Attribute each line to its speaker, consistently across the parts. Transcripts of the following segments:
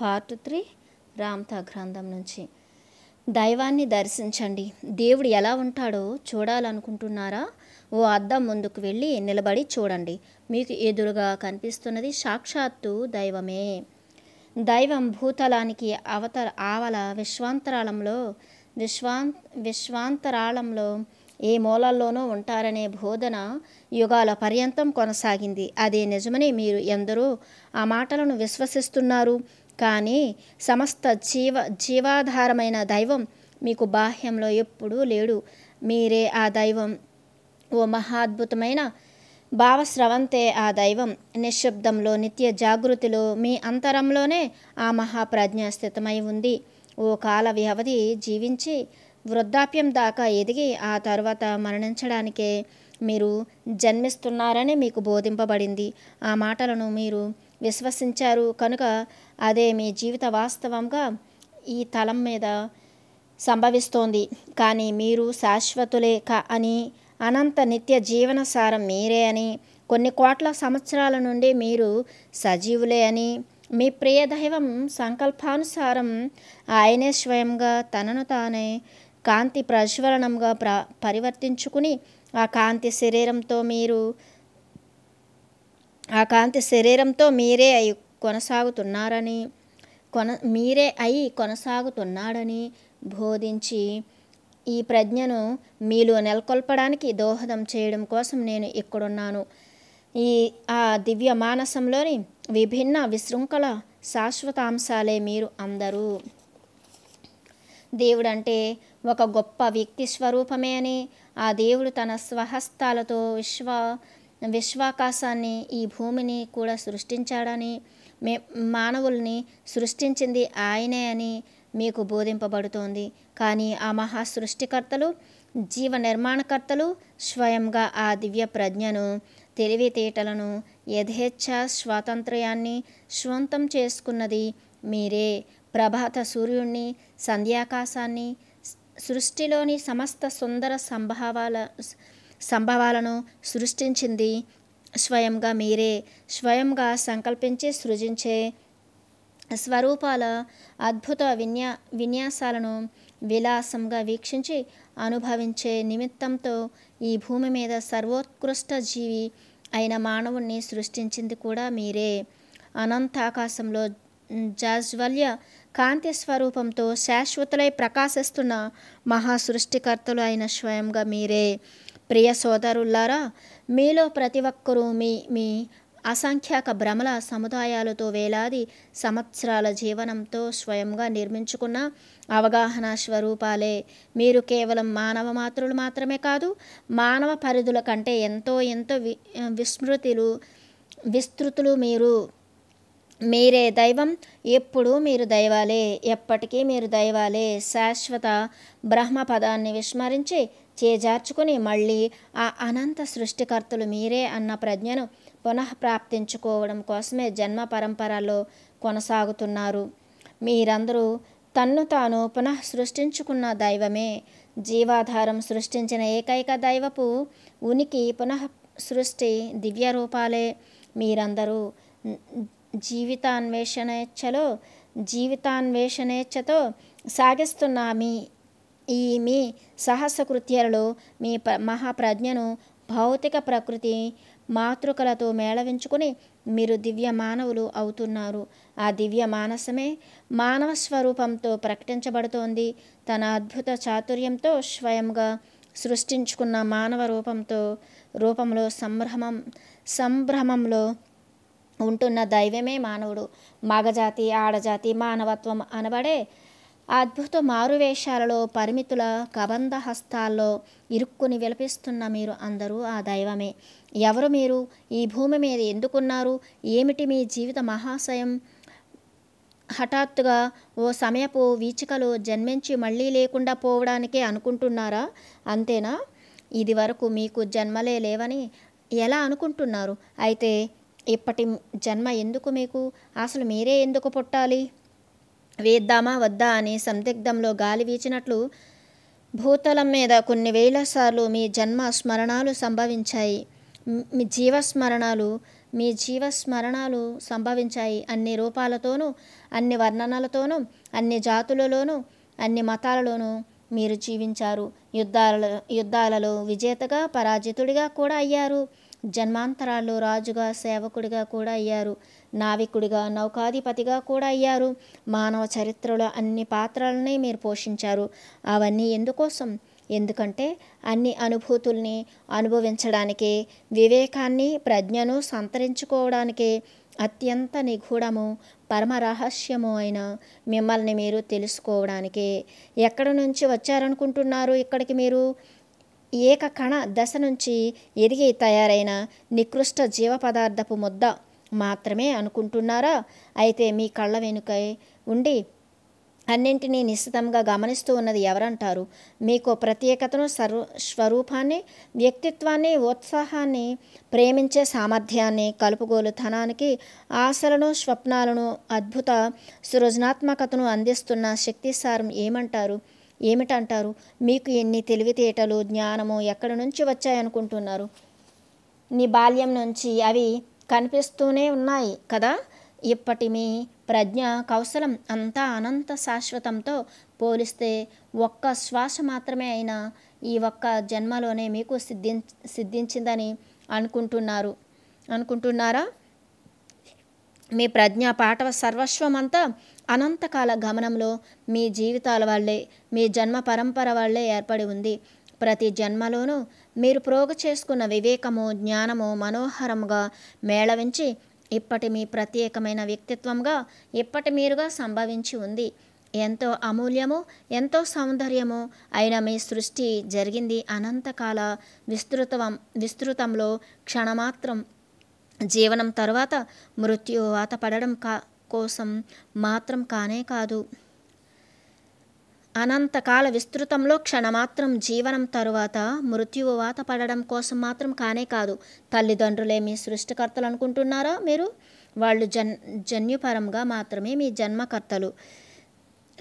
Speaker 1: part three Ramtha గ్రంథం నుంచి దైవాన్ని దర్శించండి దేవుడు ఎలా ఉంటాడో చూడాలనుకుంటున్నారా ఓ అద్దం ముందుకు వెళ్ళి నిలబడి చూడండి మీకు ఎదురుగా కనిపిస్తున్నది సాక్షాత్తు దైవమే దైవం భూతలానికి అవత ఆవల విశ్వాంతరాళంలో విశ్వాం విశ్వాంతరాళంలో ఏ మూలల్లోనూ ఉంటారనే బోధన యుగాల పర్యంతం కొనసాగింది అదే నిజమని మీరు ఎందరో ఆ మాటలను విశ్వసిస్తున్నారు కానీ సమస్త జీవ జీవాధారమైన దైవం మీకు బాహ్యంలో ఎప్పుడూ లేడు మీరే ఆ దైవం ఓ మహాద్భుతమైన భావస్రవంతే ఆ దైవం నిశ్శబ్దంలో నిత్య జాగృతిలో మీ అంతరంలోనే ఆ మహాప్రజ్ఞ స్థితమై ఉంది ఓ కాల వ్యవధి జీవించి వృద్ధాప్యం దాకా ఎదిగి ఆ తర్వాత మరణించడానికే మీరు జన్మిస్తున్నారని మీకు బోధింపబడింది ఆ మాటలను మీరు విశ్వసించారు కనుక అదే మీ జీవిత వాస్తవంగా ఈ తలం మీద సంభవిస్తోంది కానీ మీరు శాశ్వతులే కా అని అనంత నిత్య జీవనసారం మీరే అని కొన్ని కోట్ల సంవత్సరాల నుండి మీరు సజీవులే అని మీ ప్రియదైవం సంకల్పానుసారం ఆయనే స్వయంగా తనను తానే కాంతి ప్రజ్వలనంగా ప్ర పరివర్తించుకుని ఆ కాంతి శరీరంతో మీరు ఆ కాంతి శరీరంతో మీరే అయి కొనసాగుతున్నారని కొన మీరే అయి కొనసాగుతున్నాడని బోధించి ఈ ప్రజ్ఞను మీలో నెలకొల్పడానికి దోహదం చేయడం కోసం నేను ఇక్కడున్నాను ఈ ఆ దివ్య మానసంలోని విభిన్న విశృంఖల శాశ్వత అంశాలే మీరు అందరూ దేవుడంటే ఒక గొప్ప వ్యక్తి స్వరూపమే అని ఆ దేవుడు తన స్వహస్తాలతో విశ్వ విశ్వాకాశాన్ని ఈ భూమిని కూడా సృష్టించాడని మే మానవుల్ని సృష్టించింది ఆయనే అని మీకు బోధింపబడుతోంది కానీ ఆ మహా సృష్టికర్తలు జీవ నిర్మాణకర్తలు స్వయంగా ఆ దివ్య ప్రజ్ఞను తెలివితేటలను యథేచ్ఛ స్వాతంత్ర్యాన్ని స్వంతం చేసుకున్నది మీరే ప్రభాత సూర్యుణ్ణి సంధ్యాకాశాన్ని సృష్టిలోని సమస్త సుందర సంభావాల సంభవాలను సృష్టించింది స్వయంగా మీరే స్వయంగా సంకల్పించి సృజించే స్వరూపాల అద్భుత విన్యా విన్యాసాలను విలాసంగా వీక్షించి అనుభవించే నిమిత్తంతో ఈ భూమి మీద సర్వోత్కృష్ట జీవి అయిన మానవుణ్ణి సృష్టించింది కూడా మీరే అనంతాకాశంలో జాజ్వల్య కాంతి స్వరూపంతో శాశ్వతలై ప్రకాశిస్తున్న మహాసృష్టికర్తలు అయిన స్వయంగా మీరే ప్రియ సోదరులారా మీలో ప్రతి ఒక్కరూ మీ మీ అసంఖ్యాక భ్రమల సముదాయాలతో వేలాది సంవత్సరాల జీవనంతో స్వయంగా నిర్మించుకున్న అవగాహన స్వరూపాలే మీరు కేవలం మానవ మాతృలు మాత్రమే కాదు మానవ పరిధుల కంటే ఎంతో ఎంతో వి విస్మృతులు విస్తృతులు మీరు మీరే దైవం ఎప్పుడూ మీరు దైవాలే ఎప్పటికీ మీరు దైవాలే శాశ్వత బ్రహ్మ పదాన్ని విస్మరించి చేజార్చుకుని మళ్ళీ ఆ అనంత సృష్టికర్తలు మీరే అన్న ప్రజ్ఞను పునఃప్రాప్తించుకోవడం కోసమే జన్మ పరంపరలో కొనసాగుతున్నారు మీరందరూ తన్ను తాను పునః సృష్టించుకున్న దైవమే జీవాధారం సృష్టించిన ఏకైక దైవపు ఉనికి పునః సృష్టి దివ్య రూపాలే మీరందరూ జీవితాన్వేషణేచ్ఛలో జీవితాన్వేషణేచ్ఛతో సాగిస్తున్న మీ ఈ మీ కృత్యాలలో మీ ప మహాప్రజ్ఞను భౌతిక ప్రకృతి మాతృకలతో మేళవించుకుని మీరు దివ్య మానవులు అవుతున్నారు ఆ దివ్య మానసమే మానవ స్వరూపంతో ప్రకటించబడుతోంది తన అద్భుత చాతుర్యంతో స్వయంగా సృష్టించుకున్న మానవ రూపంతో రూపంలో సంభ్రమం సంభ్రమంలో ఉంటున్న దైవమే మానవుడు మగజాతి ఆడజాతి మానవత్వం అనబడే అద్భుత మారువేషాలలో పరిమితుల కబంధ హస్తాల్లో ఇరుక్కుని విలపిస్తున్న మీరు అందరూ ఆ దైవమే ఎవరు మీరు ఈ భూమి మీద ఎందుకున్నారు ఏమిటి మీ జీవిత మహాశయం హఠాత్తుగా ఓ సమయపు వీచికలో జన్మించి మళ్ళీ లేకుండా పోవడానికే అనుకుంటున్నారా అంతేనా ఇది వరకు మీకు జన్మలే లేవని ఎలా అనుకుంటున్నారు అయితే ఇప్పటి జన్మ ఎందుకు మీకు అసలు మీరే ఎందుకు పుట్టాలి వేద్దామా వద్దా అని సందిగ్ధంలో గాలి వీచినట్లు భూతలం మీద కొన్ని వేల సార్లు మీ జన్మ స్మరణాలు సంభవించాయి మీ జీవస్మరణాలు మీ జీవస్మరణాలు సంభవించాయి అన్ని రూపాలతోనూ అన్ని వర్ణనలతోనూ అన్ని జాతులలోనూ అన్ని మతాలలోనూ మీరు జీవించారు యుద్ధాలలో యుద్ధాలలో విజేతగా పరాజితుడిగా కూడా అయ్యారు జన్మాంతరాల్లో రాజుగా సేవకుడిగా కూడా అయ్యారు నావికుడిగా నౌకాధిపతిగా కూడా అయ్యారు మానవ చరిత్రలో అన్ని పాత్రలని మీరు పోషించారు అవన్నీ ఎందుకోసం ఎందుకంటే అన్ని అనుభూతుల్ని అనుభవించడానికి వివేకాన్ని ప్రజ్ఞను సంతరించుకోవడానికి అత్యంత నిగూఢము పరమ రహస్యము అయిన మిమ్మల్ని మీరు తెలుసుకోవడానికి ఎక్కడి నుంచి వచ్చారనుకుంటున్నారు ఇక్కడికి మీరు ఏక కణ దశ నుంచి ఎదిగి తయారైన నికృష్ట జీవ పదార్థపు ముద్ద మాత్రమే అనుకుంటున్నారా అయితే మీ కళ్ళ వెనుక ఉండి అన్నింటినీ నిశ్చితంగా గమనిస్తూ ఉన్నది ఎవరంటారు మీకు ప్రత్యేకతను సర్వ స్వరూపాన్ని వ్యక్తిత్వాన్ని ఉత్సాహాన్ని ప్రేమించే సామర్థ్యాన్ని కలుపుగోలుతనానికి ఆశలను స్వప్నాలను అద్భుత సృజనాత్మకతను అందిస్తున్న శక్తి సారం ఏమంటారు ఏమిటంటారు మీకు ఎన్ని తెలివితేటలు జ్ఞానము ఎక్కడి నుంచి వచ్చాయనుకుంటున్నారు నీ బాల్యం నుంచి అవి కనిపిస్తూనే ఉన్నాయి కదా ఇప్పటి మీ ప్రజ్ఞ కౌశలం అంతా అనంత శాశ్వతంతో పోలిస్తే ఒక్క శ్వాస మాత్రమే అయినా ఈ ఒక్క జన్మలోనే మీకు సిద్ధి సిద్ధించిందని అనుకుంటున్నారు అనుకుంటున్నారా మీ ప్రజ్ఞ పాఠవ సర్వస్వమంతా అనంతకాల గమనంలో మీ జీవితాల వల్లే మీ జన్మ పరంపర వల్లే ఏర్పడి ఉంది ప్రతి జన్మలోనూ మీరు ప్రోగు చేసుకున్న వివేకము జ్ఞానము మనోహరముగా మేళవించి ఇప్పటి మీ ప్రత్యేకమైన వ్యక్తిత్వంగా ఇప్పటి మీరుగా సంభవించి ఉంది ఎంతో అమూల్యము ఎంతో సౌందర్యము అయిన మీ సృష్టి జరిగింది అనంతకాల విస్తృతం విస్తృతంలో క్షణమాత్రం జీవనం తర్వాత మృత్యువాత పడడం కా కోసం మాత్రం కానే కాదు అనంతకాల విస్తృతంలో క్షణమాత్రం జీవనం తరువాత మృత్యువు వాత పడడం కోసం మాత్రం కానే కాదు తల్లిదండ్రులే మీ సృష్టికర్తలు అనుకుంటున్నారా మీరు వాళ్ళు జన్ జన్యుపరంగా మాత్రమే మీ జన్మకర్తలు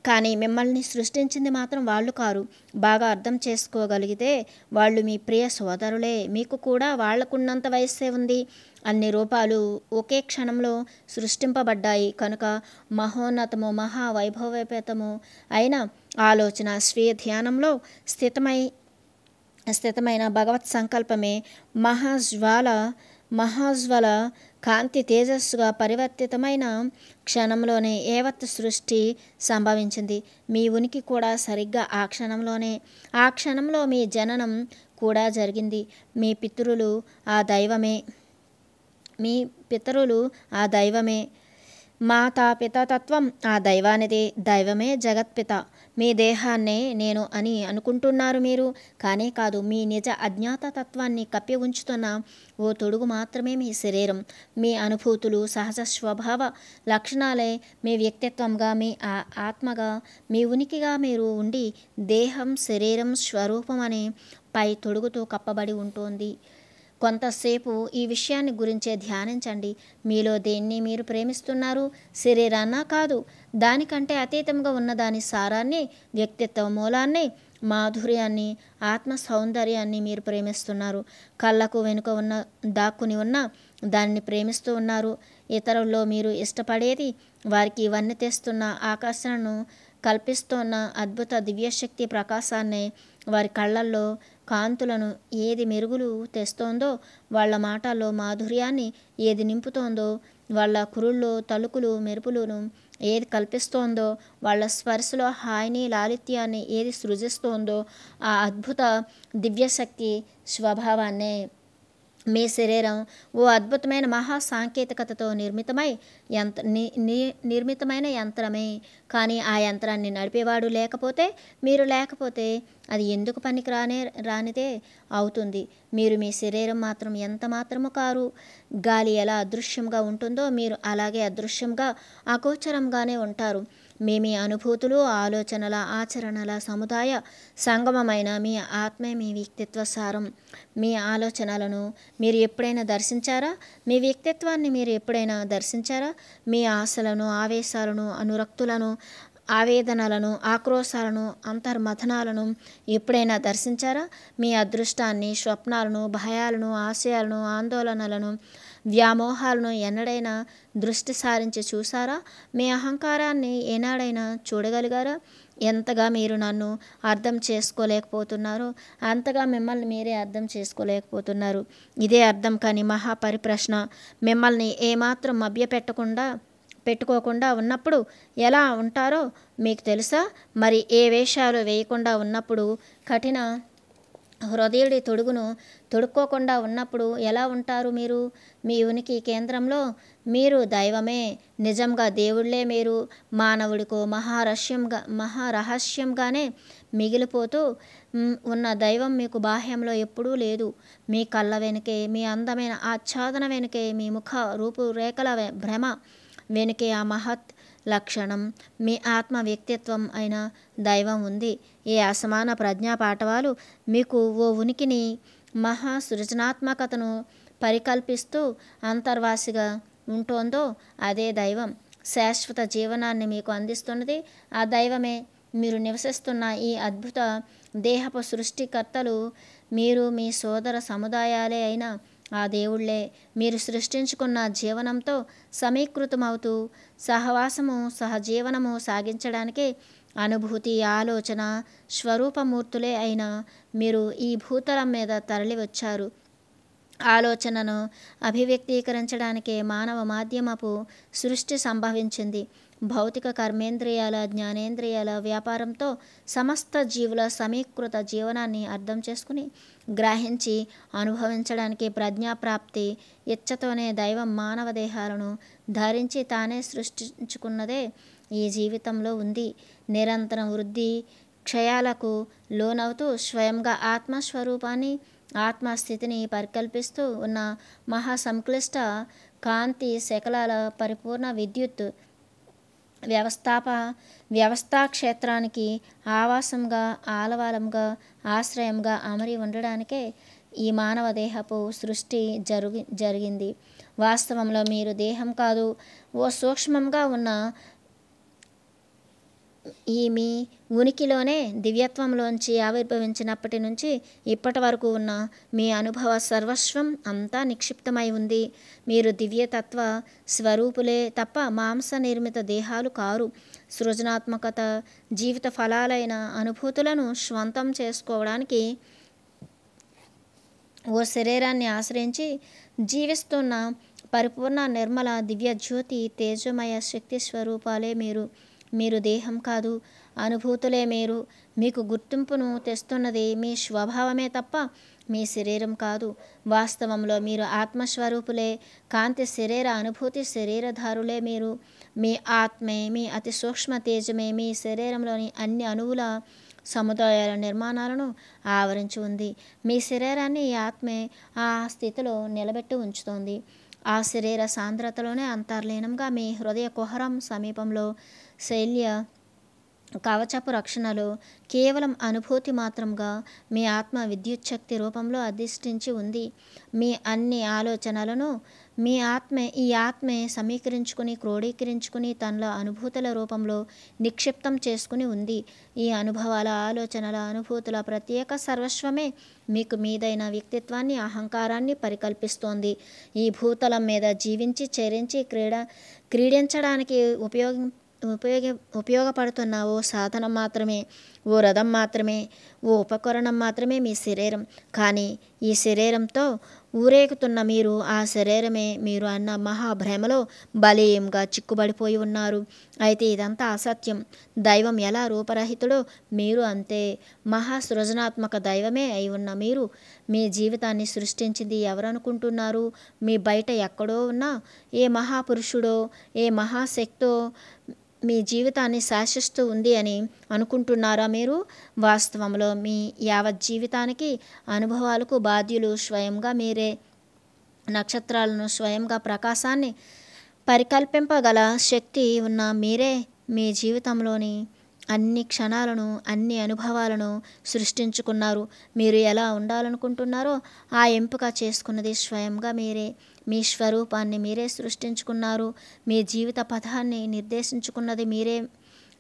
Speaker 1: కానీ మిమ్మల్ని సృష్టించింది మాత్రం వాళ్ళు కారు బాగా అర్థం చేసుకోగలిగితే వాళ్ళు మీ ప్రియ సోదరులే మీకు కూడా వాళ్లకున్నంత వయస్సే ఉంది అన్ని రూపాలు ఒకే క్షణంలో సృష్టింపబడ్డాయి కనుక మహోన్నతము మహావైభవపేతము అయిన ఆలోచన స్వీయ ధ్యానంలో స్థితమై స్థితమైన భగవత్ సంకల్పమే మహాజ్వాల మహాజ్వల కాంతి తేజస్సుగా పరివర్తితమైన క్షణంలోనే ఏవత్ సృష్టి సంభవించింది మీ ఉనికి కూడా సరిగ్గా ఆ క్షణంలోనే ఆ క్షణంలో మీ జననం కూడా జరిగింది మీ పితృలు ఆ దైవమే మీ పితరులు ఆ దైవమే మాతా పితతత్వం ఆ దైవానిది దైవమే జగత్పిత మీ దేహాన్నే నేను అని అనుకుంటున్నారు మీరు కానే కాదు మీ నిజ అజ్ఞాత తత్వాన్ని కప్పి ఉంచుతున్న ఓ తొడుగు మాత్రమే మీ శరీరం మీ అనుభూతులు సహజ స్వభావ లక్షణాలే మీ వ్యక్తిత్వంగా మీ ఆత్మగా మీ ఉనికిగా మీరు ఉండి దేహం శరీరం స్వరూపం అనే పై తొడుగుతో కప్పబడి ఉంటుంది కొంతసేపు ఈ విషయాన్ని గురించే ధ్యానించండి మీలో దేన్ని మీరు ప్రేమిస్తున్నారు శరీరాన్నా కాదు దానికంటే అతీతంగా ఉన్న దాని సారాన్ని వ్యక్తిత్వ మూలాన్ని మాధుర్యాన్ని ఆత్మ సౌందర్యాన్ని మీరు ప్రేమిస్తున్నారు కళ్ళకు వెనుక ఉన్న దాక్కుని ఉన్న దాన్ని ప్రేమిస్తూ ఉన్నారు ఇతరుల్లో మీరు ఇష్టపడేది వారికి ఇవన్నీ తెస్తున్న ఆకర్షణను కల్పిస్తున్న అద్భుత దివ్యశక్తి ప్రకాశాన్ని వారి కళ్ళల్లో కాంతులను ఏది మెరుగులు తెస్తోందో వాళ్ళ మాటల్లో మాధుర్యాన్ని ఏది నింపుతోందో వాళ్ళ కురుళ్ళు తలుకులు మెరుపులను ఏది కల్పిస్తోందో వాళ్ళ స్పర్శలో హాయిని లాలిత్యాన్ని ఏది సృజిస్తోందో ఆ అద్భుత దివ్యశక్తి స్వభావాన్నే మీ శరీరం ఓ అద్భుతమైన మహా సాంకేతికతతో నిర్మితమై యంత్ర నిర్మితమైన యంత్రమే కానీ ఆ యంత్రాన్ని నడిపేవాడు లేకపోతే మీరు లేకపోతే అది ఎందుకు పనికి రానే రానిదే అవుతుంది మీరు మీ శరీరం మాత్రం ఎంత మాత్రము కారు గాలి ఎలా అదృశ్యంగా ఉంటుందో మీరు అలాగే అదృశ్యంగా అగోచరంగానే ఉంటారు మీ మీ అనుభూతులు ఆలోచనల ఆచరణల సముదాయ సంగమమైన మీ ఆత్మే మీ వ్యక్తిత్వ సారం మీ ఆలోచనలను మీరు ఎప్పుడైనా దర్శించారా మీ వ్యక్తిత్వాన్ని మీరు ఎప్పుడైనా దర్శించారా మీ ఆశలను ఆవేశాలను అనురక్తులను ఆవేదనలను ఆక్రోశాలను అంతర్మథనాలను ఎప్పుడైనా దర్శించారా మీ అదృష్టాన్ని స్వప్నాలను భయాలను ఆశయాలను ఆందోళనలను వ్యామోహాలను ఎన్నడైనా దృష్టి సారించి చూసారా మీ అహంకారాన్ని ఏనాడైనా చూడగలిగారా ఎంతగా మీరు నన్ను అర్థం చేసుకోలేకపోతున్నారో అంతగా మిమ్మల్ని మీరే అర్థం చేసుకోలేకపోతున్నారు ఇదే అర్థం కానీ మహాపరిప్రశ్న మిమ్మల్ని ఏమాత్రం మభ్యపెట్టకుండా పెట్టుకోకుండా ఉన్నప్పుడు ఎలా ఉంటారో మీకు తెలుసా మరి ఏ వేషాలు వేయకుండా ఉన్నప్పుడు కఠిన హృదయుడి తొడుగును తొడుక్కోకుండా ఉన్నప్పుడు ఎలా ఉంటారు మీరు మీ ఉనికి కేంద్రంలో మీరు దైవమే నిజంగా దేవుళ్లే మీరు మానవుడికో మహారహస్యంగా మహారహస్యంగానే మిగిలిపోతూ ఉన్న దైవం మీకు బాహ్యంలో ఎప్పుడూ లేదు మీ కళ్ళ వెనుకే మీ అందమైన ఆచ్ఛాదన వెనుకే మీ ముఖ రూపురేఖల భ్రమ వెనుకే ఆ మహత్ లక్షణం మీ ఆత్మ వ్యక్తిత్వం అయిన దైవం ఉంది ఈ అసమాన ప్రజ్ఞా పాఠవాలు మీకు ఓ ఉనికిని మహా సృజనాత్మకతను పరికల్పిస్తూ అంతర్వాసిగా ఉంటోందో అదే దైవం శాశ్వత జీవనాన్ని మీకు అందిస్తున్నది ఆ దైవమే మీరు నివసిస్తున్న ఈ అద్భుత దేహపు సృష్టికర్తలు మీరు మీ సోదర సముదాయాలే అయినా ఆ దేవుళ్లే మీరు సృష్టించుకున్న జీవనంతో సమీకృతమవుతూ సహవాసము సహజీవనము సాగించడానికి అనుభూతి ఆలోచన స్వరూపమూర్తులే అయిన మీరు ఈ భూతలం మీద తరలివచ్చారు ఆలోచనను అభివ్యక్తీకరించడానికి మానవ మాధ్యమపు సృష్టి సంభవించింది భౌతిక కర్మేంద్రియాల జ్ఞానేంద్రియాల వ్యాపారంతో సమస్త జీవుల సమీకృత జీవనాన్ని అర్థం చేసుకుని గ్రహించి అనుభవించడానికి ప్రజ్ఞాప్రాప్తి ఇచ్చతోనే దైవం మానవ దేహాలను ధరించి తానే సృష్టించుకున్నదే ఈ జీవితంలో ఉంది నిరంతరం వృద్ధి క్షయాలకు లోనవుతూ స్వయంగా ఆత్మస్వరూపాన్ని ఆత్మస్థితిని పరికల్పిస్తూ ఉన్న మహాసంక్లిష్ట కాంతి శకలాల పరిపూర్ణ విద్యుత్ వ్యవస్థాప వ్యవస్థా క్షేత్రానికి ఆవాసంగా ఆలవాలంగా ఆశ్రయంగా అమరి ఉండడానికే ఈ మానవ దేహపు సృష్టి జరుగు జరిగింది వాస్తవంలో మీరు దేహం కాదు ఓ సూక్ష్మంగా ఉన్న ఈ మీ ఉనికిలోనే దివ్యత్వంలోంచి ఆవిర్భవించినప్పటి నుంచి ఇప్పటి వరకు ఉన్న మీ అనుభవ సర్వస్వం అంతా నిక్షిప్తమై ఉంది మీరు దివ్యతత్వ స్వరూపులే తప్ప మాంస నిర్మిత దేహాలు కారు సృజనాత్మకత జీవిత ఫలాలైన అనుభూతులను స్వంతం చేసుకోవడానికి ఓ శరీరాన్ని ఆశ్రయించి జీవిస్తున్న పరిపూర్ణ నిర్మల దివ్య జ్యోతి తేజమయ శక్తి స్వరూపాలే మీరు మీరు దేహం కాదు అనుభూతులే మీరు మీకు గుర్తింపును తెస్తున్నది మీ స్వభావమే తప్ప మీ శరీరం కాదు వాస్తవంలో మీరు ఆత్మస్వరూపులే కాంతి శరీర అనుభూతి శరీరధారులే మీరు మీ ఆత్మే మీ అతి సూక్ష్మ తేజమే మీ శరీరంలోని అన్ని అణువుల సముదాయాల నిర్మాణాలను ఆవరించి ఉంది మీ శరీరాన్ని ఈ ఆత్మే ఆ స్థితిలో నిలబెట్టి ఉంచుతోంది ఆ శరీర సాంద్రతలోనే అంతర్లీనంగా మీ హృదయ కుహరం సమీపంలో శైల్య కవచపు రక్షణలో కేవలం అనుభూతి మాత్రంగా మీ ఆత్మ విద్యుచ్ఛక్తి రూపంలో అధిష్ఠించి ఉంది మీ అన్ని ఆలోచనలను మీ ఆత్మే ఈ ఆత్మే సమీకరించుకుని క్రోడీకరించుకుని తనలో అనుభూతుల రూపంలో నిక్షిప్తం చేసుకుని ఉంది ఈ అనుభవాల ఆలోచనల అనుభూతుల ప్రత్యేక సర్వస్వమే మీకు మీదైన వ్యక్తిత్వాన్ని అహంకారాన్ని పరికల్పిస్తోంది ఈ భూతలం మీద జీవించి చరించి క్రీడ క్రీడించడానికి ఉపయోగం ఉపయోగ ఉపయోగపడుతున్న ఓ సాధనం మాత్రమే ఓ రథం మాత్రమే ఓ ఉపకరణం మాత్రమే మీ శరీరం కానీ ఈ శరీరంతో ఊరేగుతున్న మీరు ఆ శరీరమే మీరు అన్న మహాభ్రమలో బలీయంగా చిక్కుబడిపోయి ఉన్నారు అయితే ఇదంతా అసత్యం దైవం ఎలా రూపరహితుడో మీరు అంతే మహా సృజనాత్మక దైవమే అయి ఉన్న మీరు మీ జీవితాన్ని సృష్టించింది ఎవరనుకుంటున్నారు మీ బయట ఎక్కడో ఉన్న ఏ మహాపురుషుడో ఏ మహాశక్తో మీ జీవితాన్ని శాసిస్తూ ఉంది అని అనుకుంటున్నారా మీరు వాస్తవంలో మీ యావత్ జీవితానికి అనుభవాలకు బాధ్యులు స్వయంగా మీరే నక్షత్రాలను స్వయంగా ప్రకాశాన్ని పరికల్పింపగల శక్తి ఉన్న మీరే మీ జీవితంలోని అన్ని క్షణాలను అన్ని అనుభవాలను సృష్టించుకున్నారు మీరు ఎలా ఉండాలనుకుంటున్నారో ఆ ఎంపిక చేసుకున్నది స్వయంగా మీరే మీ స్వరూపాన్ని మీరే సృష్టించుకున్నారు మీ జీవిత పథాన్ని నిర్దేశించుకున్నది మీరే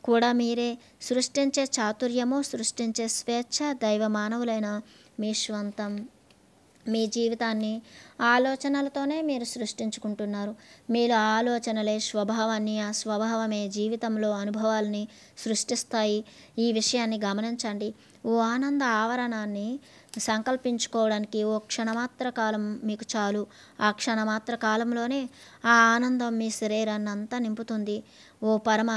Speaker 1: కూడా మీరే సృష్టించే చాతుర్యము సృష్టించే స్వేచ్ఛ దైవ మానవులైన మీ స్వంతం మీ జీవితాన్ని ఆలోచనలతోనే మీరు సృష్టించుకుంటున్నారు మీరు ఆలోచనలే స్వభావాన్ని ఆ స్వభావమే జీవితంలో అనుభవాల్ని సృష్టిస్తాయి ఈ విషయాన్ని గమనించండి ఓ ఆనంద ఆవరణాన్ని సంకల్పించుకోవడానికి ఓ క్షణమాత్ర కాలం మీకు చాలు ఆ క్షణమాత్ర కాలంలోనే ఆ ఆనందం మీ శరీరాన్ని అంతా నింపుతుంది ఓ పరమ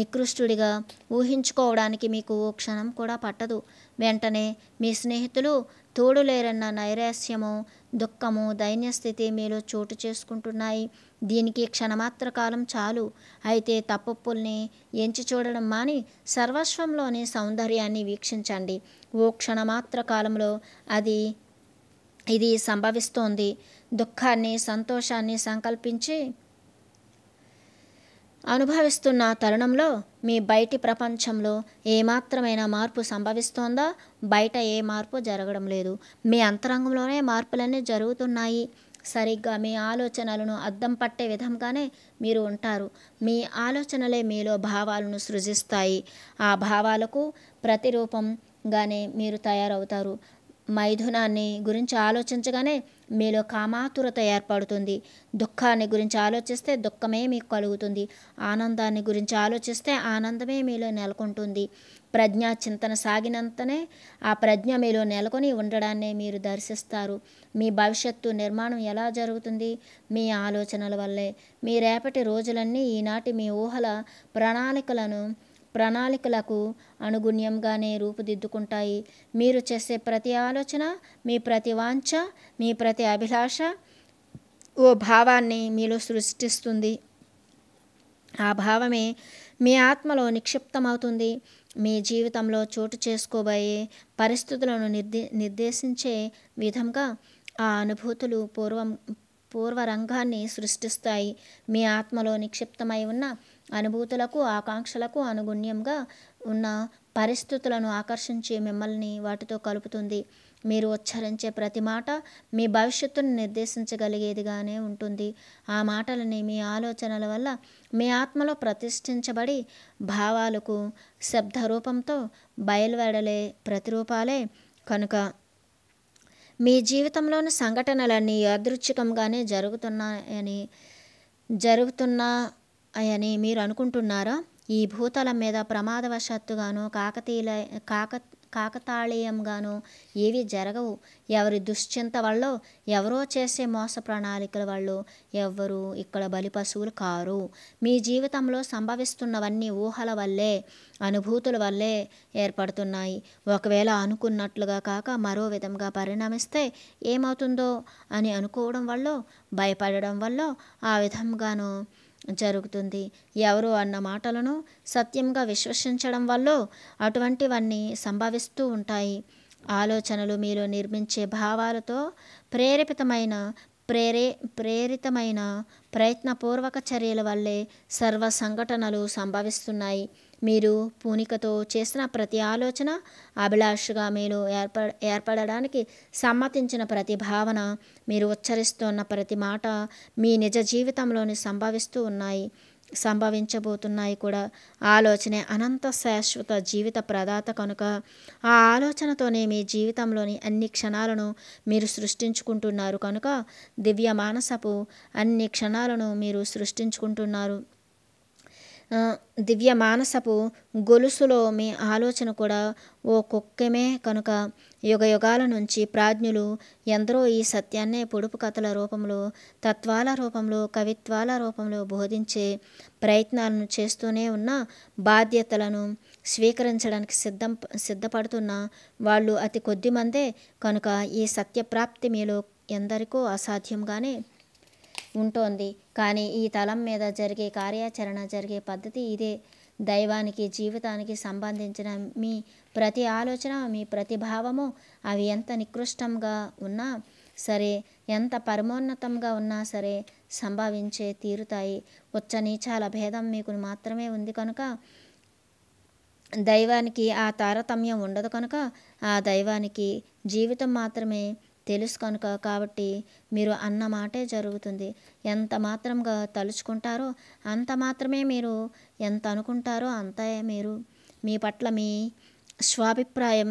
Speaker 1: నికృష్టుడిగా ఊహించుకోవడానికి మీకు ఓ క్షణం కూడా పట్టదు వెంటనే మీ స్నేహితులు తోడులేరన్న నైరాస్యము దుఃఖము దైన్యస్థితి మీలో చోటు చేసుకుంటున్నాయి దీనికి క్షణమాత్ర కాలం చాలు అయితే తప్పుల్ని ఎంచి చూడడం మాని సర్వస్వంలోని సౌందర్యాన్ని వీక్షించండి ఓ క్షణమాత్ర కాలంలో అది ఇది సంభవిస్తోంది దుఃఖాన్ని సంతోషాన్ని సంకల్పించి అనుభవిస్తున్న తరుణంలో మీ బయటి ప్రపంచంలో ఏమాత్రమైన మార్పు సంభవిస్తోందా బయట ఏ మార్పు జరగడం లేదు మీ అంతరంగంలోనే మార్పులన్నీ జరుగుతున్నాయి సరిగ్గా మీ ఆలోచనలను అద్దం పట్టే విధంగానే మీరు ఉంటారు మీ ఆలోచనలే మీలో భావాలను సృజిస్తాయి ఆ భావాలకు ప్రతిరూపంగానే మీరు తయారవుతారు మైథునాన్ని గురించి ఆలోచించగానే మీలో కామాతురత ఏర్పడుతుంది దుఃఖాన్ని గురించి ఆలోచిస్తే దుఃఖమే మీకు కలుగుతుంది ఆనందాన్ని గురించి ఆలోచిస్తే ఆనందమే మీలో నెలకొంటుంది ప్రజ్ఞ చింతన సాగినంతనే ఆ ప్రజ్ఞ మీలో నెలకొని ఉండడాన్ని మీరు దర్శిస్తారు మీ భవిష్యత్తు నిర్మాణం ఎలా జరుగుతుంది మీ ఆలోచనల వల్లే మీ రేపటి రోజులన్నీ ఈనాటి మీ ఊహల ప్రణాళికలను ప్రణాళికలకు అనుగుణ్యంగానే రూపుదిద్దుకుంటాయి మీరు చేసే ప్రతి ఆలోచన మీ ప్రతి వాంఛ మీ ప్రతి అభిలాష ఓ భావాన్ని మీలో సృష్టిస్తుంది ఆ భావమే మీ ఆత్మలో నిక్షిప్తమవుతుంది మీ జీవితంలో చోటు చేసుకోబోయే పరిస్థితులను నిర్దే నిర్దేశించే విధంగా ఆ అనుభూతులు పూర్వం పూర్వరంగాన్ని సృష్టిస్తాయి మీ ఆత్మలో నిక్షిప్తమై ఉన్న అనుభూతులకు ఆకాంక్షలకు అనుగుణ్యంగా ఉన్న పరిస్థితులను ఆకర్షించి మిమ్మల్ని వాటితో కలుపుతుంది మీరు ఉచ్చరించే ప్రతి మాట మీ భవిష్యత్తును నిర్దేశించగలిగేదిగానే ఉంటుంది ఆ మాటలని మీ ఆలోచనల వల్ల మీ ఆత్మలో ప్రతిష్ఠించబడి భావాలకు శబ్ద రూపంతో బయలువెడలే ప్రతిరూపాలే కనుక మీ జీవితంలోని సంఘటనలన్నీ యాదృచ్ఛికంగానే జరుగుతున్నాయని జరుగుతున్న అని మీరు అనుకుంటున్నారా ఈ భూతలం మీద ప్రమాదవశాత్తుగాను కాకతీయుల కాక కాకతాళీయంగాను ఏవి జరగవు ఎవరి దుశ్చింత వల్ల ఎవరో చేసే మోస ప్రణాళికల వల్ల ఎవరు ఇక్కడ బలి పశువులు కారు మీ జీవితంలో సంభవిస్తున్నవన్నీ ఊహల వల్లే అనుభూతుల వల్లే ఏర్పడుతున్నాయి ఒకవేళ అనుకున్నట్లుగా కాక మరో విధంగా పరిణమిస్తే ఏమవుతుందో అని అనుకోవడం వల్ల భయపడడం వల్ల ఆ విధంగాను జరుగుతుంది ఎవరు అన్న మాటలను సత్యంగా విశ్వసించడం వల్ల అటువంటివన్నీ సంభవిస్తూ ఉంటాయి ఆలోచనలు మీరు నిర్మించే భావాలతో ప్రేరేపితమైన ప్రేరే ప్రేరితమైన ప్రయత్నపూర్వక చర్యల వల్లే సర్వ సంఘటనలు సంభవిస్తున్నాయి మీరు పూనికతో చేసిన ప్రతి ఆలోచన అభిలాషగా మీరు ఏర్పడ ఏర్పడడానికి సమ్మతించిన ప్రతి భావన మీరు ఉచ్చరిస్తున్న ప్రతి మాట మీ నిజ జీవితంలోని సంభవిస్తూ ఉన్నాయి సంభవించబోతున్నాయి కూడా ఆలోచనే అనంత శాశ్వత జీవిత ప్రదాత కనుక ఆ ఆలోచనతోనే మీ జీవితంలోని అన్ని క్షణాలను మీరు సృష్టించుకుంటున్నారు కనుక దివ్య మానసపు అన్ని క్షణాలను మీరు సృష్టించుకుంటున్నారు దివ్య మానసపు గొలుసులో మీ ఆలోచన కూడా ఓ కుక్కమే కనుక యుగ యుగాల నుంచి ప్రాజ్ఞులు ఎందరో ఈ సత్యాన్నే పొడుపు కథల రూపంలో తత్వాల రూపంలో కవిత్వాల రూపంలో బోధించే ప్రయత్నాలను చేస్తూనే ఉన్న బాధ్యతలను స్వీకరించడానికి సిద్ధం సిద్ధపడుతున్న వాళ్ళు అతి కొద్ది మందే కనుక ఈ సత్యప్రాప్తి మీలో ఎందరికో అసాధ్యంగానే ఉంటోంది కానీ ఈ తలం మీద జరిగే కార్యాచరణ జరిగే పద్ధతి ఇదే దైవానికి జీవితానికి సంబంధించిన మీ ప్రతి ఆలోచన మీ ప్రతి భావము అవి ఎంత నికృష్టంగా ఉన్నా సరే ఎంత పరమోన్నతంగా ఉన్నా సరే సంభవించే తీరుతాయి ఉచ్చ నీచాల భేదం మీకు మాత్రమే ఉంది కనుక దైవానికి ఆ తారతమ్యం ఉండదు కనుక ఆ దైవానికి జీవితం మాత్రమే తెలుసు కనుక కాబట్టి మీరు అన్న మాటే జరుగుతుంది ఎంత మాత్రంగా తలుచుకుంటారో అంత మాత్రమే మీరు ఎంత అనుకుంటారో అంతే మీరు మీ పట్ల మీ స్వాభిప్రాయం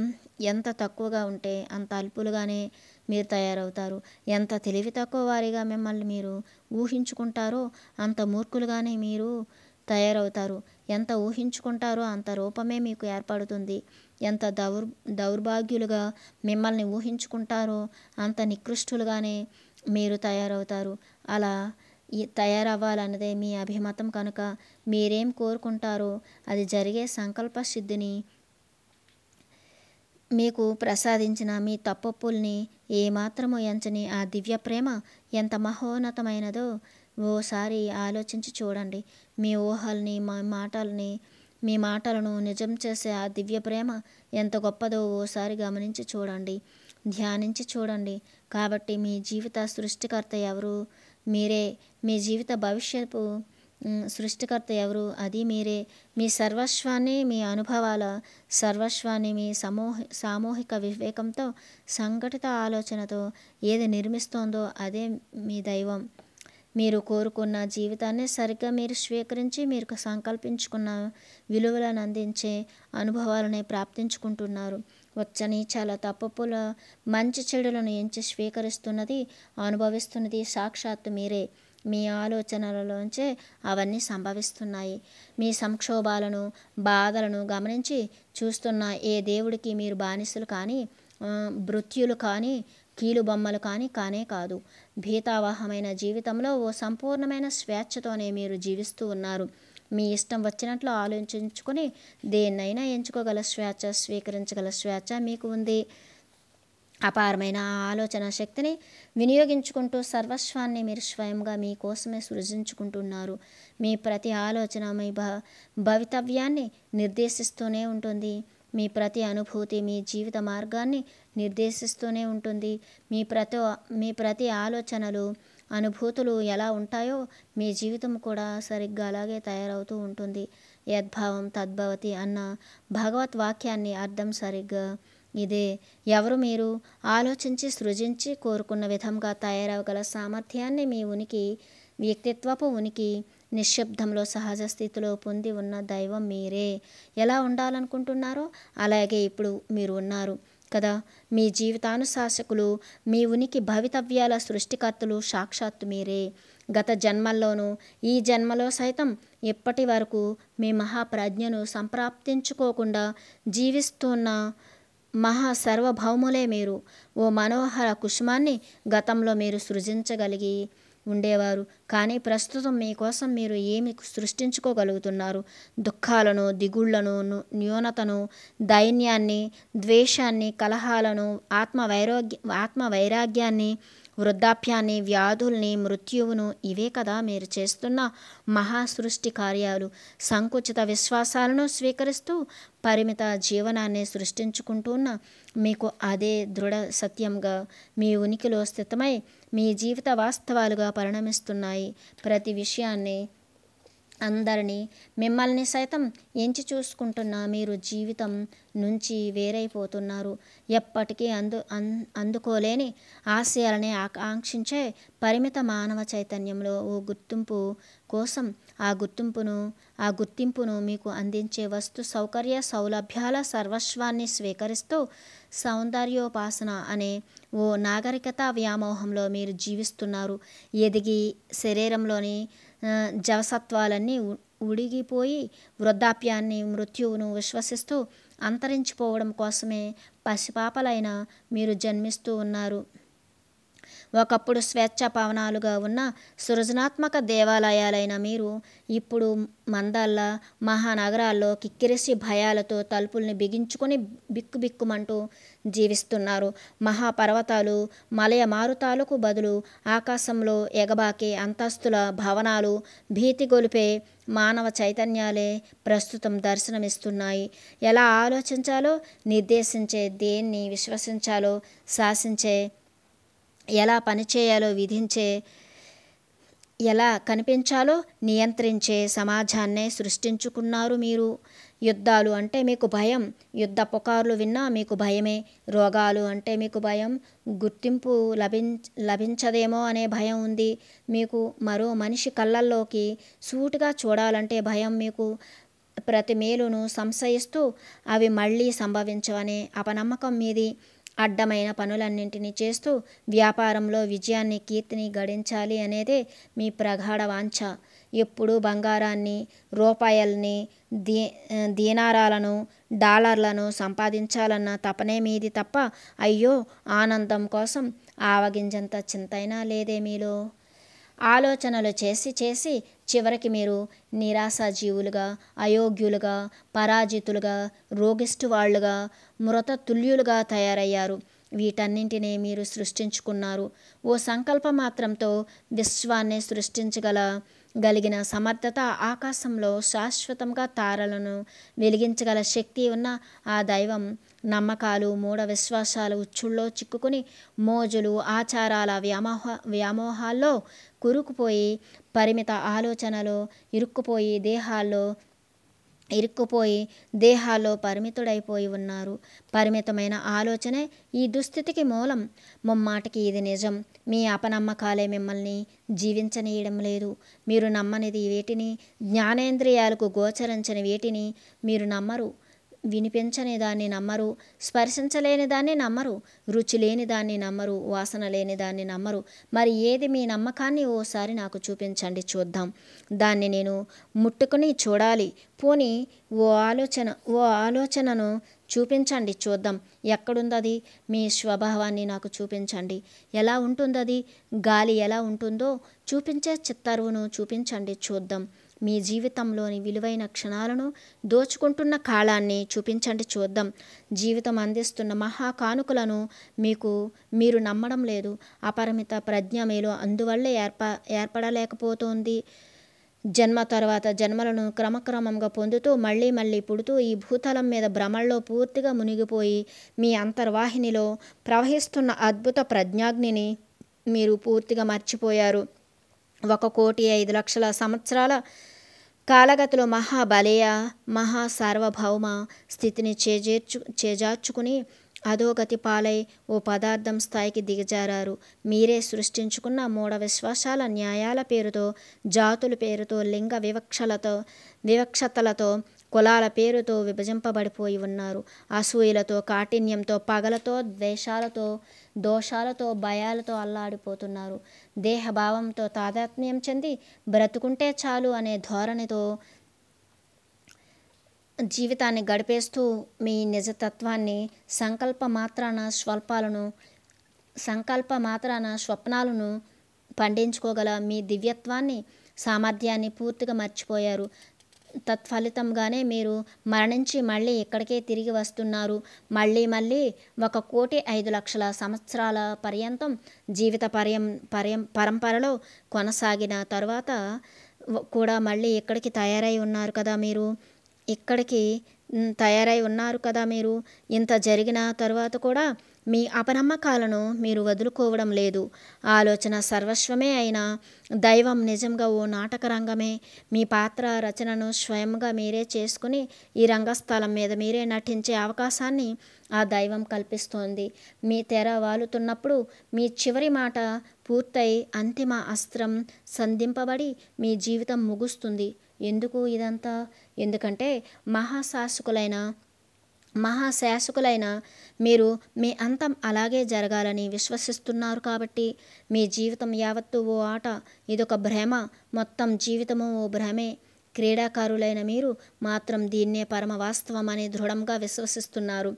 Speaker 1: ఎంత తక్కువగా ఉంటే అంత అల్పులుగానే మీరు తయారవుతారు ఎంత తెలివి తక్కువ వారిగా మిమ్మల్ని మీరు ఊహించుకుంటారో అంత మూర్ఖులుగానే మీరు తయారవుతారు ఎంత ఊహించుకుంటారో అంత రూపమే మీకు ఏర్పడుతుంది ఎంత దౌర్ దౌర్భాగ్యులుగా మిమ్మల్ని ఊహించుకుంటారో అంత నికృష్టులుగానే మీరు తయారవుతారు అలా తయారవ్వాలన్నదే మీ అభిమతం కనుక మీరేం కోరుకుంటారో అది జరిగే సంకల్ప సిద్ధిని మీకు ప్రసాదించిన మీ తప్పొప్పుల్ని ఏమాత్రము ఎంచని ఆ దివ్య ప్రేమ ఎంత మహోన్నతమైనదో ఓసారి ఆలోచించి చూడండి మీ ఊహల్ని మా మాటల్ని మీ మాటలను నిజం చేసే ఆ దివ్య ప్రేమ ఎంత గొప్పదో ఓసారి గమనించి చూడండి ధ్యానించి చూడండి కాబట్టి మీ జీవిత సృష్టికర్త ఎవరు మీరే మీ జీవిత భవిష్యత్తు సృష్టికర్త ఎవరు అది మీరే మీ సర్వస్వాన్ని మీ అనుభవాల సర్వస్వాన్ని మీ సమూహ సామూహిక వివేకంతో సంఘటిత ఆలోచనతో ఏది నిర్మిస్తోందో అదే మీ దైవం మీరు కోరుకున్న జీవితాన్ని సరిగ్గా మీరు స్వీకరించి మీరు సంకల్పించుకున్న విలువలను అందించే అనుభవాలని ప్రాప్తించుకుంటున్నారు వచ్చని చాలా తప్పుల మంచి చెడులను ఎంచి స్వీకరిస్తున్నది అనుభవిస్తున్నది సాక్షాత్తు మీరే మీ ఆలోచనలలోంచే అవన్నీ సంభవిస్తున్నాయి మీ సంక్షోభాలను బాధలను గమనించి చూస్తున్న ఏ దేవుడికి మీరు బానిసలు కానీ భృత్యులు కానీ కీలు బొమ్మలు కానీ కానే కాదు భీతావహమైన జీవితంలో ఓ సంపూర్ణమైన స్వేచ్ఛతోనే మీరు జీవిస్తూ ఉన్నారు మీ ఇష్టం వచ్చినట్లు ఆలోచించుకొని దేన్నైనా ఎంచుకోగల స్వేచ్ఛ స్వీకరించగల స్వేచ్ఛ మీకు ఉంది అపారమైన ఆలోచన శక్తిని వినియోగించుకుంటూ సర్వస్వాన్ని మీరు స్వయంగా మీకోసమే సృజించుకుంటున్నారు మీ ప్రతి ఆలోచన మీ భవితవ్యాన్ని నిర్దేశిస్తూనే ఉంటుంది మీ ప్రతి అనుభూతి మీ జీవిత మార్గాన్ని నిర్దేశిస్తూనే ఉంటుంది మీ ప్రతి మీ ప్రతి ఆలోచనలు అనుభూతులు ఎలా ఉంటాయో మీ జీవితం కూడా సరిగ్గా అలాగే తయారవుతూ ఉంటుంది యద్భావం తద్భవతి అన్న భగవత్ వాక్యాన్ని అర్థం సరిగ్గా ఇదే ఎవరు మీరు ఆలోచించి సృజించి కోరుకున్న విధంగా తయారవగల సామర్థ్యాన్ని మీ ఉనికి వ్యక్తిత్వపు ఉనికి నిశ్శబ్దంలో సహజ స్థితిలో పొంది ఉన్న దైవం మీరే ఎలా ఉండాలనుకుంటున్నారో అలాగే ఇప్పుడు మీరు ఉన్నారు కదా మీ జీవితానుశాసకులు మీ ఉనికి భవితవ్యాల సృష్టికర్తలు సాక్షాత్తు మీరే గత జన్మల్లోనూ ఈ జన్మలో సైతం ఇప్పటి వరకు మీ మహాప్రజ్ఞను సంప్రాప్తించుకోకుండా జీవిస్తున్న మహా సర్వభౌములే మీరు ఓ మనోహర కుసుమాన్ని గతంలో మీరు సృజించగలిగి ఉండేవారు కానీ ప్రస్తుతం మీకోసం మీరు ఏమి సృష్టించుకోగలుగుతున్నారు దుఃఖాలను దిగుళ్లను న్యూనతను దైన్యాన్ని ద్వేషాన్ని కలహాలను ఆత్మ ఆత్మవైరాగ్యాన్ని వృద్ధాప్యాన్ని వ్యాధుల్ని మృత్యువును ఇవే కదా మీరు చేస్తున్న మహా సృష్టి కార్యాలు సంకుచిత విశ్వాసాలను స్వీకరిస్తూ పరిమిత జీవనాన్ని సృష్టించుకుంటున్న మీకు అదే దృఢ సత్యంగా మీ ఉనికిలో స్థితమై మీ జీవిత వాస్తవాలుగా పరిణమిస్తున్నాయి ప్రతి విషయాన్ని అందరినీ మిమ్మల్ని సైతం ఎంచి చూసుకుంటున్న మీరు జీవితం నుంచి వేరైపోతున్నారు ఎప్పటికీ అందు అందుకోలేని ఆశయాలని ఆకాంక్షించే పరిమిత మానవ చైతన్యంలో ఓ గుర్తింపు కోసం ఆ గుర్తింపును ఆ గుర్తింపును మీకు అందించే వస్తు సౌకర్య సౌలభ్యాల సర్వస్వాన్ని స్వీకరిస్తూ సౌందర్యోపాసన అనే ఓ నాగరికత వ్యామోహంలో మీరు జీవిస్తున్నారు ఎదిగి శరీరంలోని జవసత్వాలన్నీ ఉడిగిపోయి వృద్ధాప్యాన్ని మృత్యువును విశ్వసిస్తూ అంతరించిపోవడం కోసమే పసిపాపలైన మీరు జన్మిస్తూ ఉన్నారు ఒకప్పుడు స్వేచ్ఛ పవనాలుగా ఉన్న సృజనాత్మక దేవాలయాలైన మీరు ఇప్పుడు మందల్లా మహానగరాల్లో కిక్కిరిసి భయాలతో తలుపుల్ని బిగించుకొని బిక్కుబిక్కుమంటూ జీవిస్తున్నారు మహాపర్వతాలు మలయ మారుతాలకు బదులు ఆకాశంలో ఎగబాకే అంతస్తుల భవనాలు భీతి గొలిపే మానవ చైతన్యాలే ప్రస్తుతం దర్శనమిస్తున్నాయి ఎలా ఆలోచించాలో నిర్దేశించే దేన్ని విశ్వసించాలో శాసించే ఎలా పనిచేయాలో విధించే ఎలా కనిపించాలో నియంత్రించే సమాజాన్నే సృష్టించుకున్నారు మీరు యుద్ధాలు అంటే మీకు భయం యుద్ధ పుకార్లు విన్నా మీకు భయమే రోగాలు అంటే మీకు భయం గుర్తింపు లభించ లభించదేమో అనే భయం ఉంది మీకు మరో మనిషి కళ్ళల్లోకి సూటుగా చూడాలంటే భయం మీకు ప్రతి మేలును సంశయిస్తూ అవి మళ్ళీ సంభవించవనే అపనమ్మకం మీది అడ్డమైన పనులన్నింటినీ చేస్తూ వ్యాపారంలో విజయాన్ని కీర్తిని గడించాలి అనేదే మీ ప్రగాఢ వాంఛ ఎప్పుడు బంగారాన్ని రూపాయల్ని దీ దీనారాలను డాలర్లను సంపాదించాలన్న తపనే మీది తప్ప అయ్యో ఆనందం కోసం ఆవగింజంత చింతైనా లేదే మీలో ఆలోచనలు చేసి చేసి చివరికి మీరు నిరాశాజీవులుగా అయోగ్యులుగా పరాజితులుగా రోగిస్టు వాళ్ళుగా మృత తుల్యులుగా తయారయ్యారు వీటన్నింటినీ మీరు సృష్టించుకున్నారు ఓ సంకల్ప మాత్రంతో విశ్వాన్ని సృష్టించగల గలిగిన సమర్థత ఆకాశంలో శాశ్వతంగా తారలను వెలిగించగల శక్తి ఉన్న ఆ దైవం నమ్మకాలు మూఢ విశ్వాసాలు ఉచ్చుల్లో చిక్కుకుని మోజులు ఆచారాల వ్యామోహ వ్యామోహాల్లో కురుకుపోయి పరిమిత ఆలోచనలో ఇరుక్కుపోయి దేహాల్లో ఇరుక్కుపోయి దేహాల్లో పరిమితుడైపోయి ఉన్నారు పరిమితమైన ఆలోచనే ఈ దుస్థితికి మూలం ముమ్మాటకి ఇది నిజం మీ అపనమ్మకాలే మిమ్మల్ని జీవించనీయడం లేదు మీరు నమ్మనిది వేటిని జ్ఞానేంద్రియాలకు గోచరించని వేటిని మీరు నమ్మరు వినిపించని దాన్ని నమ్మరు స్పర్శించలేని దాన్ని నమ్మరు రుచి లేని దాన్ని నమ్మరు వాసన లేని దాన్ని నమ్మరు మరి ఏది మీ నమ్మకాన్ని ఓసారి నాకు చూపించండి చూద్దాం దాన్ని నేను ముట్టుకుని చూడాలి పోని ఓ ఆలోచన ఓ ఆలోచనను చూపించండి చూద్దాం ఎక్కడుందది మీ స్వభావాన్ని నాకు చూపించండి ఎలా ఉంటుందది గాలి ఎలా ఉంటుందో చూపించే చిత్తరువును చూపించండి చూద్దాం మీ జీవితంలోని విలువైన క్షణాలను దోచుకుంటున్న కాలాన్ని చూపించండి చూద్దాం జీవితం అందిస్తున్న మహా కానుకలను మీకు మీరు నమ్మడం లేదు అపరిమిత ప్రజ్ఞ మీలో అందువల్లే ఏర్ప ఏర్పడలేకపోతుంది జన్మ తర్వాత జన్మలను క్రమక్రమంగా పొందుతూ మళ్ళీ మళ్ళీ పుడుతూ ఈ భూతలం మీద భ్రమల్లో పూర్తిగా మునిగిపోయి మీ అంతర్వాహినిలో ప్రవహిస్తున్న అద్భుత ప్రజ్ఞాగ్నిని మీరు పూర్తిగా మర్చిపోయారు ఒక కోటి ఐదు లక్షల సంవత్సరాల కాలగతిలో మహాబలేయ మహా సార్వభౌమ స్థితిని చేజేర్చు చేజార్చుకుని అధోగతి పాలై ఓ పదార్థం స్థాయికి దిగజారారు మీరే సృష్టించుకున్న మూఢ విశ్వాసాల న్యాయాల పేరుతో జాతుల పేరుతో లింగ వివక్షలతో వివక్షతలతో కులాల పేరుతో విభజింపబడిపోయి ఉన్నారు అసూయలతో కాఠిన్యంతో పగలతో ద్వేషాలతో దోషాలతో భయాలతో అల్లాడిపోతున్నారు దేహభావంతో తాదాత్మ్యం చెంది బ్రతుకుంటే చాలు అనే ధోరణితో జీవితాన్ని గడిపేస్తూ మీ నిజతత్వాన్ని సంకల్ప మాత్రాన స్వల్పాలను సంకల్ప మాత్రాన స్వప్నాలను పండించుకోగల మీ దివ్యత్వాన్ని సామర్థ్యాన్ని పూర్తిగా మర్చిపోయారు తత్ఫలితంగానే మీరు మరణించి మళ్ళీ ఇక్కడికే తిరిగి వస్తున్నారు మళ్ళీ మళ్ళీ ఒక కోటి ఐదు లక్షల సంవత్సరాల పర్యంతం జీవిత పర్యం పర్యం పరంపరలో కొనసాగిన తర్వాత కూడా మళ్ళీ ఇక్కడికి తయారై ఉన్నారు కదా మీరు ఇక్కడికి తయారై ఉన్నారు కదా మీరు ఇంత జరిగిన తర్వాత కూడా మీ అపనమ్మకాలను మీరు వదులుకోవడం లేదు ఆలోచన సర్వస్వమే అయినా దైవం నిజంగా ఓ నాటక రంగమే మీ పాత్ర రచనను స్వయంగా మీరే చేసుకుని ఈ రంగస్థలం మీద మీరే నటించే అవకాశాన్ని ఆ దైవం కల్పిస్తోంది మీ తెర వాలుతున్నప్పుడు మీ చివరి మాట పూర్తయి అంతిమ అస్త్రం సంధింపబడి మీ జీవితం ముగుస్తుంది ఎందుకు ఇదంతా ఎందుకంటే మహాశాసుకులైన మహాశాసకులైన మీరు మీ అంతం అలాగే జరగాలని విశ్వసిస్తున్నారు కాబట్టి మీ జీవితం యావత్తు ఓ ఆట ఇదొక భ్రమ మొత్తం జీవితము ఓ భ్రమే క్రీడాకారులైన మీరు మాత్రం దీన్నే పరమ వాస్తవం అని దృఢంగా విశ్వసిస్తున్నారు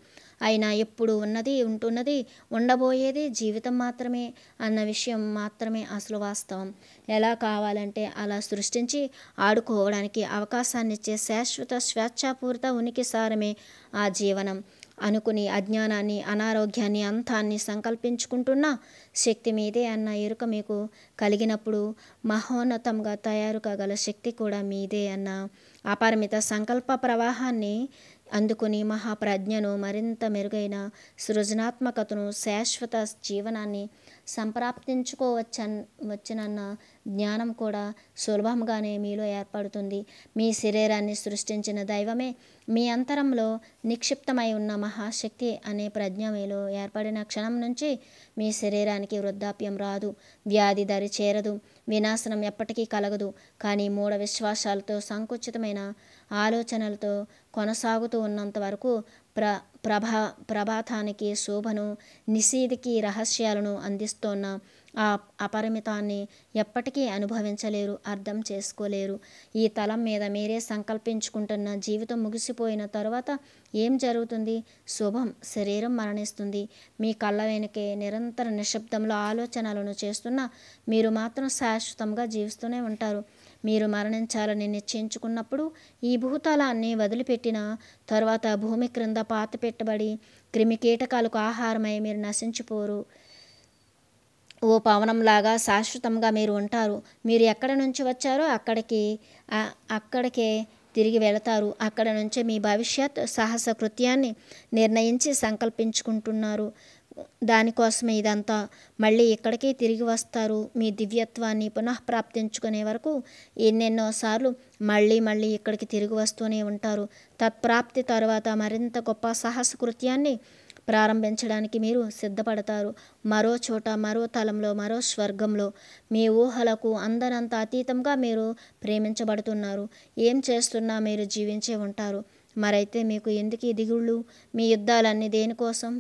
Speaker 1: ఆయన ఎప్పుడు ఉన్నది ఉంటున్నది ఉండబోయేది జీవితం మాత్రమే అన్న విషయం మాత్రమే అసలు వాస్తవం ఎలా కావాలంటే అలా సృష్టించి ఆడుకోవడానికి అవకాశాన్నిచ్చే శాశ్వత స్వేచ్ఛాపూరిత ఉనికి సారమే ఆ జీవనం అనుకుని అజ్ఞానాన్ని అనారోగ్యాన్ని అంతాన్ని సంకల్పించుకుంటున్న శక్తి మీదే అన్న ఎరుక మీకు కలిగినప్పుడు మహోన్నతంగా తయారు కాగల శక్తి కూడా మీదే అన్న అపరిమిత సంకల్ప ప్రవాహాన్ని అందుకుని మహాప్రజ్ఞను మరింత మెరుగైన సృజనాత్మకతను శాశ్వత జీవనాన్ని సంప్రాప్తించుకోవచ్చన్ వచ్చినన్న జ్ఞానం కూడా సులభంగానే మీలో ఏర్పడుతుంది మీ శరీరాన్ని సృష్టించిన దైవమే మీ అంతరంలో నిక్షిప్తమై ఉన్న మహాశక్తి అనే ప్రజ్ఞ మీలో ఏర్పడిన క్షణం నుంచి మీ శరీరానికి వృద్ధాప్యం రాదు వ్యాధి దరి చేరదు వినాశనం ఎప్పటికీ కలగదు కానీ మూఢ విశ్వాసాలతో సంకుచితమైన ఆలోచనలతో కొనసాగుతూ ఉన్నంత వరకు ప్ర ప్రభా ప్రభాతానికి శోభను నిషేధికి రహస్యాలను అందిస్తోన్న ఆ అపరిమితాన్ని ఎప్పటికీ అనుభవించలేరు అర్థం చేసుకోలేరు ఈ తలం మీద మీరే సంకల్పించుకుంటున్న జీవితం ముగిసిపోయిన తర్వాత ఏం జరుగుతుంది శుభం శరీరం మరణిస్తుంది మీ కళ్ళ వెనుకే నిరంతర నిశ్శబ్దంలో ఆలోచనలను చేస్తున్న మీరు మాత్రం శాశ్వతంగా జీవిస్తూనే ఉంటారు మీరు మరణించాలని నిశ్చయించుకున్నప్పుడు ఈ భూతలాన్ని వదిలిపెట్టిన తర్వాత భూమి క్రింద పాత పెట్టబడి క్రిమి కీటకాలకు ఆహారమై మీరు నశించిపోరు ఓ పవనంలాగా శాశ్వతంగా మీరు ఉంటారు మీరు ఎక్కడి నుంచి వచ్చారో అక్కడికి అక్కడికే తిరిగి వెళతారు అక్కడ నుంచే మీ భవిష్యత్ సాహస కృత్యాన్ని నిర్ణయించి సంకల్పించుకుంటున్నారు దానికోసమే ఇదంతా మళ్ళీ ఇక్కడికి తిరిగి వస్తారు మీ దివ్యత్వాన్ని పునఃప్రాప్తించుకునే వరకు ఎన్నెన్నోసార్లు మళ్ళీ మళ్ళీ ఇక్కడికి తిరిగి వస్తూనే ఉంటారు తత్ప్రాప్తి తర్వాత మరింత గొప్ప సాహస కృత్యాన్ని ప్రారంభించడానికి మీరు సిద్ధపడతారు మరో చోట మరో తలంలో మరో స్వర్గంలో మీ ఊహలకు అందరంత అతీతంగా మీరు ప్రేమించబడుతున్నారు ఏం చేస్తున్నా మీరు జీవించే ఉంటారు మరైతే మీకు ఎందుకు దిగుళ్ళు మీ యుద్ధాలన్నీ దేనికోసం